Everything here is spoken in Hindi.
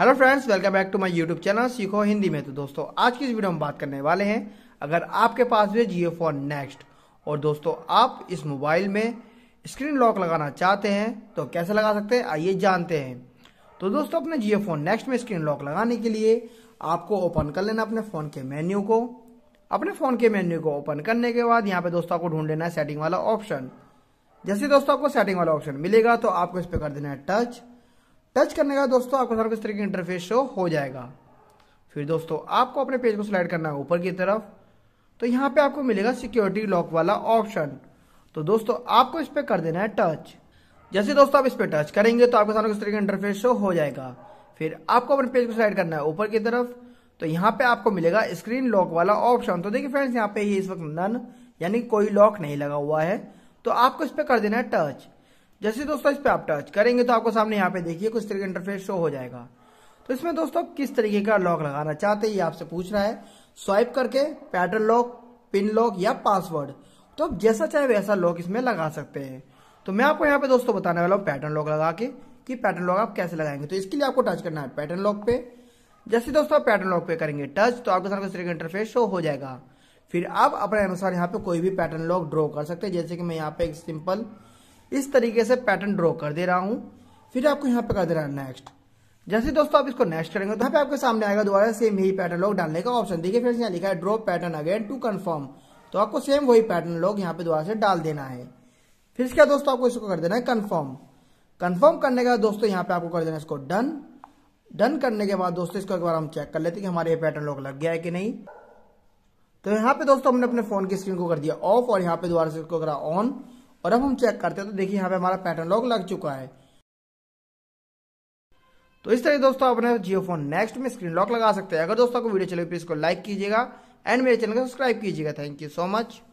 hello friends welcome back to my YouTube channel सीखो हिंदी में तो दोस्तों आज की इस वीडियो में बात करने वाले हैं अगर आपके पास भी जियो फोन नेक्स्ट और दोस्तों आप इस मोबाइल में स्क्रीन लॉक लगाना चाहते हैं तो कैसे लगा सकते हैं आइए जानते हैं तो दोस्तों अपने जियो फोन नेक्स्ट में स्क्रीन लॉक लगाने के लिए आपको ओपन कर लेना अपने फ़ोन के मेन्यू को अपने फ़ोन के मेन्यू को ओपन करने के बाद यहाँ पे दोस्तों आपको ढूंढ लेना है सेटिंग वाला ऑप्शन जैसे दोस्तों आपको सेटिंग वाला ऑप्शन मिलेगा तो आपको इस पर कर देना है टच टच करने का दोस्तों आपके सामने इस तरह की इंटरफेस शो हो जाएगा फिर दोस्तों आपको अपने पेज को स्लाइड करना है ऊपर की तरफ तो यहाँ पे आपको मिलेगा सिक्योरिटी लॉक वाला ऑप्शन तो दोस्तों आपको इस पर कर देना है टच जैसे दोस्तों आप इस पर टच करेंगे तो आपके सामने इस तरह का इंटरफेस शो हो जाएगा फिर आपको अपने पेज को स्लाइड करना है ऊपर की तरफ तो यहाँ पे आपको मिलेगा स्क्रीन लॉक वाला ऑप्शन तो देखिए फ्रेंड्स यहाँ पे ही इस वक्त नन यानी कोई लॉक नहीं लगा हुआ है तो आपको इस पर कर देना है टच जैसे दोस्तों इस पर आप टच करेंगे तो आपको सामने यहाँ पे देखिए कुछ तरीके इंटरफेस शो हो जाएगा तो इसमें दोस्तों किस तरीके का लॉक लगाना चाहते हैं ये आपसे पूछ रहा है स्वाइप करके पैटर्न लॉक पिन लॉक या पासवर्ड तो आप जैसा चाहे वैसा लॉक इसमें लगा सकते हैं तो मैं आपको यहाँ पे दोस्तों बताने वाला हूँ पैटर्न लॉक लगा के कि पैटर्न लॉक आप कैसे लगाएंगे तो इसके लिए आपको टच करना है पैटर्न लॉक पे जैसे दोस्तों आप पैटर्न लॉक पे करेंगे टच तो आपके सामने इस का इंटरफेस शो हो जाएगा फिर आप अपने अनुसार यहाँ पे कोई भी पैटर्न लॉक ड्रॉ कर सकते हैं जैसे कि मैं यहाँ पे एक सिंपल इस तरीके से पैटर्न ड्रॉ कर दे रहा हूं फिर आपको यहाँ पे कर दे रहा है नेक्स्ट जैसे दोस्तों आप इसको नेक्स्ट करेंगे तो यहाँ पे आपके सामने आएगा दोबारा सेम यही पैटर्न लोग डालने का ऑप्शन देखिए फिर यहाँ लिखा है draw pattern again to confirm तो आपको सेम वही पैटर्न लोग यहाँ पे दोबारा से डाल देना है फिर इसके दोस्तों आपको इसको कर देना है कन्फर्म कन्फर्म करने का दोस्तों यहाँ पे आपको कर देना है इसको डन डन करने के बाद दोस्तों इसको एक बार हम चेक कर लेते हैं कि हमारे ये पैटर्न लोग लग गया है कि नहीं तो यहाँ पे दोस्तों हमने अपने फोन की स्क्रीन को कर दिया ऑफ और यहाँ पे दोबारा से इसको करा ऑन और अब हम चेक करते हैं तो देखिए यहाँ पे हमारा पैटर्न लॉक लग चुका है तो इस तरह दोस्तों अपने जियो फोन नेक्स्ट में स्क्रीन लॉक लगा सकते हैं अगर दोस्तों तो को वीडियो चले प्लीज को लाइक कीजिएगा एंड मेरे चैनल को सब्सक्राइब कीजिएगा थैंक यू सो मच